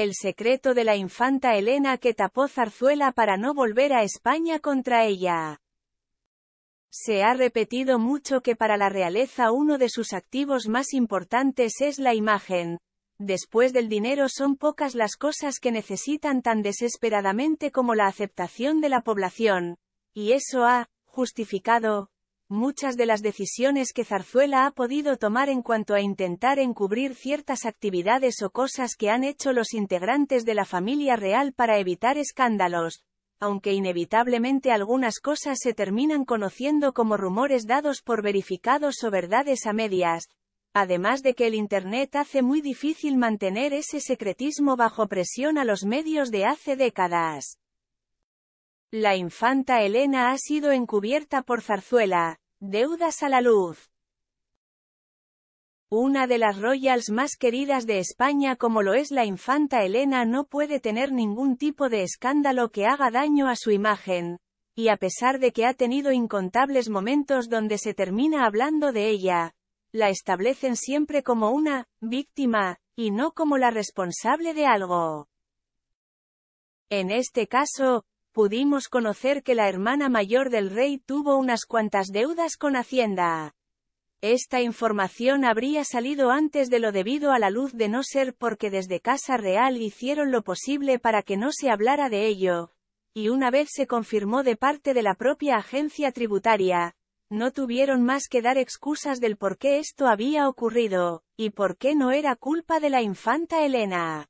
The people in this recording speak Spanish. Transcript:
El secreto de la infanta Elena que tapó Zarzuela para no volver a España contra ella. Se ha repetido mucho que para la realeza uno de sus activos más importantes es la imagen. Después del dinero son pocas las cosas que necesitan tan desesperadamente como la aceptación de la población. Y eso ha, justificado, muchas de las decisiones que Zarzuela ha podido tomar en cuanto a intentar encubrir ciertas actividades o cosas que han hecho los integrantes de la familia real para evitar escándalos, aunque inevitablemente algunas cosas se terminan conociendo como rumores dados por verificados o verdades a medias, además de que el Internet hace muy difícil mantener ese secretismo bajo presión a los medios de hace décadas. La infanta Elena ha sido encubierta por Zarzuela. Deudas a la luz. Una de las royals más queridas de España como lo es la infanta Elena no puede tener ningún tipo de escándalo que haga daño a su imagen. Y a pesar de que ha tenido incontables momentos donde se termina hablando de ella, la establecen siempre como una víctima, y no como la responsable de algo. En este caso, pudimos conocer que la hermana mayor del rey tuvo unas cuantas deudas con Hacienda. Esta información habría salido antes de lo debido a la luz de no ser porque desde Casa Real hicieron lo posible para que no se hablara de ello, y una vez se confirmó de parte de la propia agencia tributaria, no tuvieron más que dar excusas del por qué esto había ocurrido, y por qué no era culpa de la infanta Elena.